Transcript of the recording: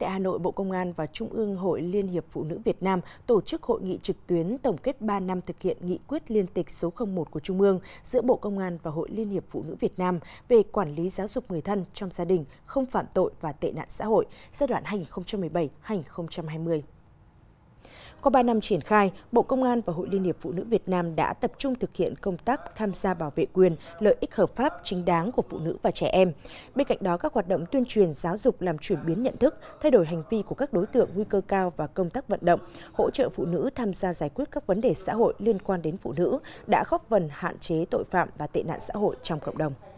Tại Hà Nội, Bộ Công an và Trung ương Hội Liên hiệp Phụ nữ Việt Nam tổ chức hội nghị trực tuyến tổng kết 3 năm thực hiện nghị quyết liên tịch số 01 của Trung ương giữa Bộ Công an và Hội Liên hiệp Phụ nữ Việt Nam về quản lý giáo dục người thân trong gia đình, không phạm tội và tệ nạn xã hội giai đoạn 2017-2020. Qua 3 năm triển khai, Bộ Công an và Hội Liên hiệp Phụ nữ Việt Nam đã tập trung thực hiện công tác tham gia bảo vệ quyền, lợi ích hợp pháp chính đáng của phụ nữ và trẻ em. Bên cạnh đó, các hoạt động tuyên truyền giáo dục làm chuyển biến nhận thức, thay đổi hành vi của các đối tượng nguy cơ cao và công tác vận động, hỗ trợ phụ nữ tham gia giải quyết các vấn đề xã hội liên quan đến phụ nữ đã góp phần hạn chế tội phạm và tệ nạn xã hội trong cộng đồng.